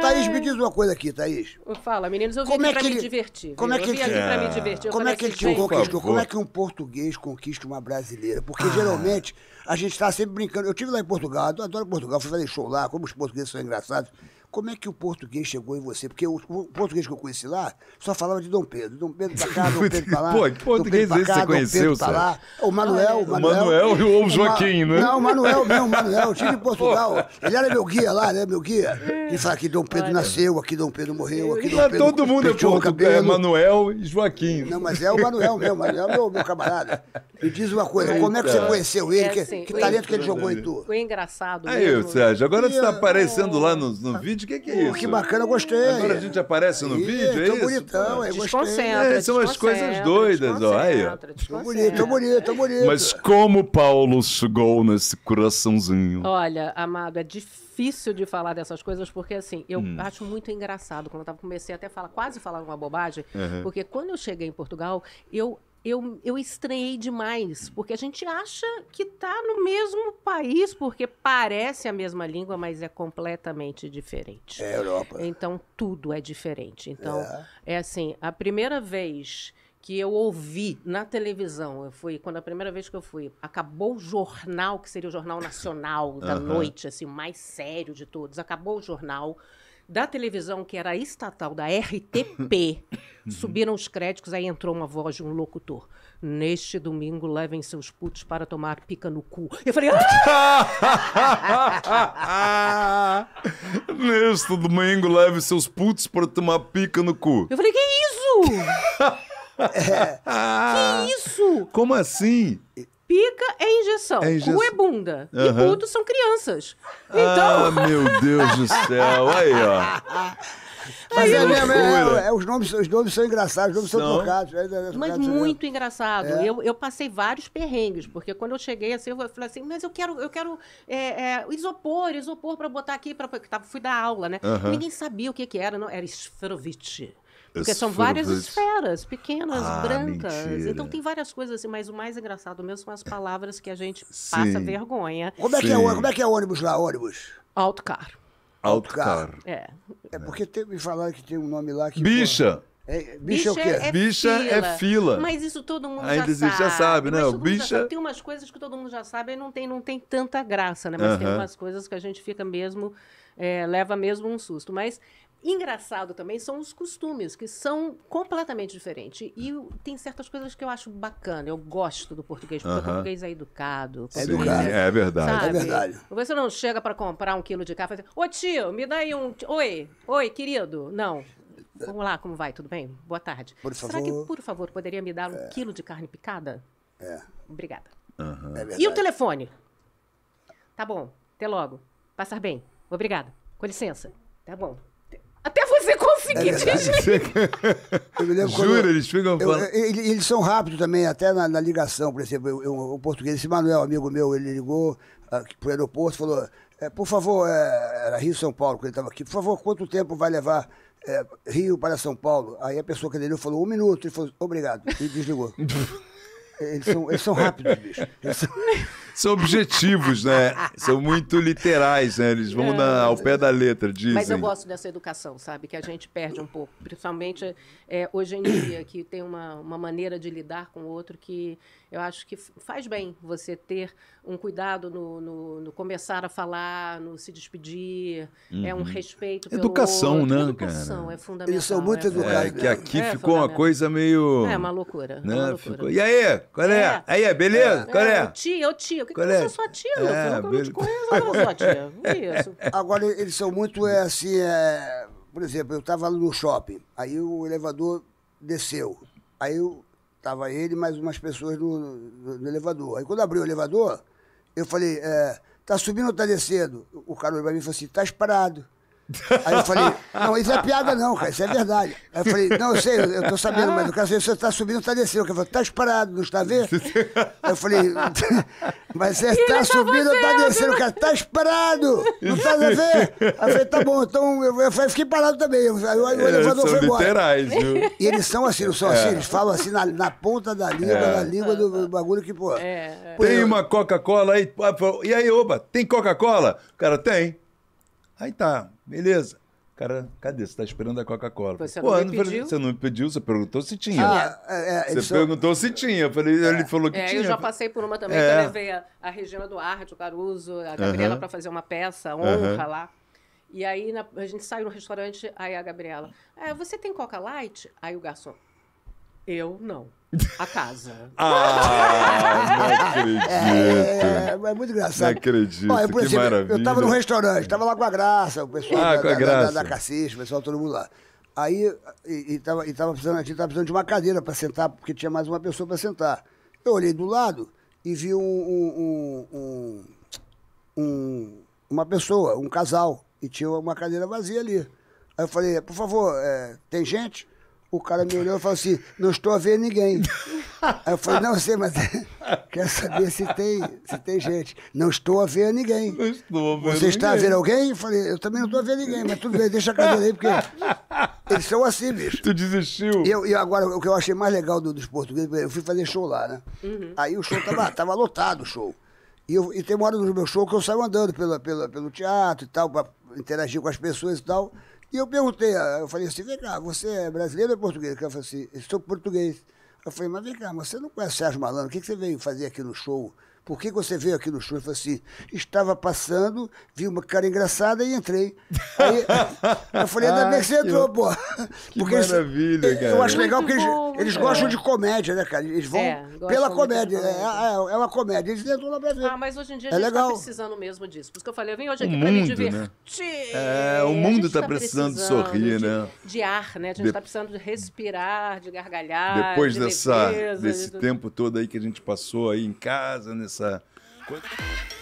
Thaís, é. me diz uma coisa aqui, Thaís. Fala, meninos, eu vim como é pra ele... me divertir. Como é que ele... pra me divertir. Como é que ele te conquistou? Como é que um português conquista uma brasileira? Porque ah. geralmente a gente tá sempre brincando. Eu tive lá em Portugal, eu adoro Portugal, fui fazer show lá, como os portugueses são engraçados. Como é que o português chegou em você? Porque o, português que eu conheci lá só falava de Dom Pedro. Dom Pedro pra cá, Dom Pedro pra lá. Pô, que português Dom Pedro cá, esse você conheceu, Dom Pedro O Manuel, o Manuel. O Manuel ou o Joaquim, né? Não, o Manuel mesmo, o Manuel. Eu estive em Portugal. Ele era meu guia lá, né? Meu guia. E fala que Dom Pedro nasceu, aqui Dom Pedro morreu, aqui Dom Pedro... Todo mundo é português, é Manuel e Joaquim. Não, mas é o Manuel mesmo, Manuel é meu, meu camarada. Me diz uma coisa, como é que você conheceu ele? É que, assim, talento que ele jogou em tu? Foi engraçado Aí, Sérgio, agora você está aparecendo lá no, no ah. vídeo o que, que é isso? Que bacana, eu gostei. Agora a gente aparece no Ih, vídeo, é isso? bonitão, é, eu desconcentra, é, São as coisas doidas, ó. Aí, ó. Tô bonito, tô bonito, tô bonito. Mas como o Paulo chegou nesse coraçãozinho? Olha, amado, é difícil de falar dessas coisas, porque assim, eu hum. acho muito engraçado. Quando eu tava, comecei até a falar, quase falar uma bobagem, uhum. porque quando eu cheguei em Portugal, eu eu, eu estranhei demais, porque a gente acha que está no mesmo país, porque parece a mesma língua, mas é completamente diferente. É Europa. Então, tudo é diferente. Então, é, é assim, a primeira vez que eu ouvi na televisão, eu fui, quando a primeira vez que eu fui, acabou o jornal, que seria o Jornal Nacional da uhum. noite, assim, o mais sério de todos, acabou o jornal da televisão, que era estatal, da RTP, uhum. subiram os créditos, aí entrou uma voz de um locutor. Neste domingo, levem seus putos para tomar pica no cu. Eu falei. Ah! Neste domingo, levem seus putos para tomar pica no cu. Eu falei, que isso? É. Que isso? Como assim? Pica é injeção, é injeção. cu é bunda. Uhum. E puto são crianças. Então... Ah, meu Deus do céu. Aí, ó. Mas é mesmo, é, é, é, os, nomes, os nomes são engraçados, os nomes são, são trocados. É, é, é mas muito engraçado. Eu, eu passei vários perrengues, porque quando eu cheguei assim, eu falei assim, mas eu quero, eu quero isopor, isopor para botar aqui, pra, fui dar aula, né? Uhum. Ninguém sabia o que, que era, não, era esferovite. Porque são várias esferas, pequenas, ah, brancas. Então, mentira. Então tem várias coisas assim, mas o mais engraçado mesmo são as palavras que a gente Sim. passa vergonha. Como é, que é, como é que é ônibus lá, ônibus? Autocar. Autocar. É. É porque tem, me falaram que tem um nome lá que. Bicha! Pô, é, bicha, bicha, é o quê? É bicha é fila. é fila. Mas isso todo mundo Ainda já existe, sabe. já sabe, né? O bicha... Sabe. Tem umas coisas que todo mundo já sabe e não tem, não tem tanta graça, né? Mas uh -huh. tem umas coisas que a gente fica mesmo... É, leva mesmo um susto. Mas Engraçado também são os costumes, que são completamente diferentes. E tem certas coisas que eu acho bacana. Eu gosto do português, porque uh -huh. o português é educado. é, é, verdade. Sabe? É verdade. Você não chega para comprar um quilo de carne e fala assim, ô tio, me dá aí um... Oi, oi, querido. Não. Vamos lá, como vai? Tudo bem? Boa tarde. Por Será favor. que, por favor, poderia me dar um é. quilo de carne picada? É. Obrigada. Uh -huh. é e o telefone? Tá bom. Até logo. Passar bem. Obrigada. Com licença. Tá bom você conseguir é Jura, eles ficam falando. Eles, eles são rápidos também, até na, na ligação, por exemplo, eu, eu, o português, esse Manuel, amigo meu, ele ligou uh, pro aeroporto e falou: é, por favor, é, era Rio São Paulo, quando ele estava aqui, por favor, quanto tempo vai levar? É, Rio para São Paulo. Aí a pessoa que ele falou, um minuto, ele falou, obrigado, e desligou. eles, são, eles são rápidos, bicho. Eles são... são objetivos, né? São muito literais, né? Eles vão é, na, ao pé da letra, dizem. Mas eu gosto dessa educação, sabe? Que a gente perde um pouco. Principalmente é, hoje em dia, que tem uma, uma maneira de lidar com o outro que eu acho que faz bem você ter um cuidado no, no, no começar a falar, no se despedir, uhum. é um uhum. respeito pelo Educação, outro. né, Educação cara? é fundamental. Eles são né, muito educados. É, que aqui é, ficou uma coisa meio... É, uma loucura. Né? Uma loucura. Ficou... E aí? Qual é? é? Aí, beleza? É. Qual é? Ô é, tio, ô é tio, que, você é sua tia? É, eu nunca te conheço, sua tia. Isso. Agora, eles são muito é, assim. É... Por exemplo, eu estava no shopping, aí o elevador desceu. Aí eu Tava ele e mais umas pessoas no, no, no, elevador. Aí quando abriu o elevador, eu falei, é, tá subindo ou tá descendo? O cara olhou pra mim e falou assim, tá parado. Aí eu falei, não, isso é piada não, cara, isso é verdade. Aí eu falei, não, eu sei, eu tô sabendo, mas no caso você tá subindo, tá descendo. Ele falou, tá parado não está vendo? Aí eu falei, mas você tá, tá subindo ou tá descendo? O cara, tá parado não tá vendo? Aí eu falei, tá bom, então eu, eu fiquei parado também. Eu, eu, o é, elevador foi embora. Literais, viu? E eles são assim, não são é. assim, eles falam assim na, na ponta da língua, é. na língua do bagulho que, pô. É. Tem uma Coca-Cola aí, e aí, oba, tem Coca-Cola? O cara, tem. Aí tá, beleza. Cara, cadê? Você tá esperando a Coca-Cola. Você, Pô, não me pediu? você não me pediu, você perguntou se tinha. Ah, é, é, você só... perguntou se tinha. Ele é. falou que é, tinha. Eu já passei por uma também, é. que eu levei a, a Regina Duarte, o Caruso, a Gabriela uh -huh. para fazer uma peça, honra uh -huh. lá. E aí na, a gente saiu no restaurante, aí a Gabriela, é, você tem Coca Light? Aí o garçom, eu não. A casa. ah, não acredito. É, é, é, muito engraçado. Não acredito, Olha, que exemplo, maravilha. Eu tava num restaurante, tava lá com a Graça, o pessoal ah, da, com a da, graça. da, da, da o pessoal todo mundo lá. Aí, e, e, tava, e tava precisando, a gente tava precisando de uma cadeira para sentar, porque tinha mais uma pessoa para sentar. Eu olhei do lado e vi um, um, um, um, uma pessoa, um casal, e tinha uma cadeira vazia ali. Aí eu falei, por favor, é, tem gente? o cara me olhou e falou assim: não estou a ver ninguém. Aí eu falei, não sei, mas quero saber se tem, se tem gente. Não estou a ver ninguém. Não estou a ver Você ninguém. está a ver alguém? Eu falei, eu também não estou a ver ninguém, mas tudo bem, deixa a cadeira aí, porque eles são assim, bicho. Tu desistiu. E, eu, e agora, o que eu achei mais legal do, dos portugueses, eu fui fazer show lá, né? Uhum. Aí o show tava, tava lotado, o show. E, eu, e tem uma hora do meu show que eu saio andando pela, pela, pelo teatro e tal, para interagir com as pessoas e tal. E eu perguntei, ah, eu falei assim, vem cá, você é brasileiro ou português? Ela falou assim, sou português. Eu falei, mas vem cá, você não conhece Sérgio Malandro, o que você veio fazer aqui no show por que você veio aqui no show? Ele falou assim: estava passando, vi uma cara engraçada e entrei. Aí eu falei: ainda bem que você entrou, pô. Que maravilha, cara. Eu acho legal porque eles, eles é. gostam de comédia, né, cara? Eles vão é, pela comédia. Né? É, é, é, uma comédia. Eles entram na Brasil. Ah, mas hoje em dia a é gente está precisando mesmo disso. Por isso que eu falei: eu vim hoje aqui para me né? divertir. Né? É, o mundo está tá precisando, precisando, sorrir, de, né? De ar, né? A gente está de... Tá precisando de respirar, de gargalhar. Depois de dessa, beleza, desse tempo todo aí que a gente passou aí em casa, nessa essa.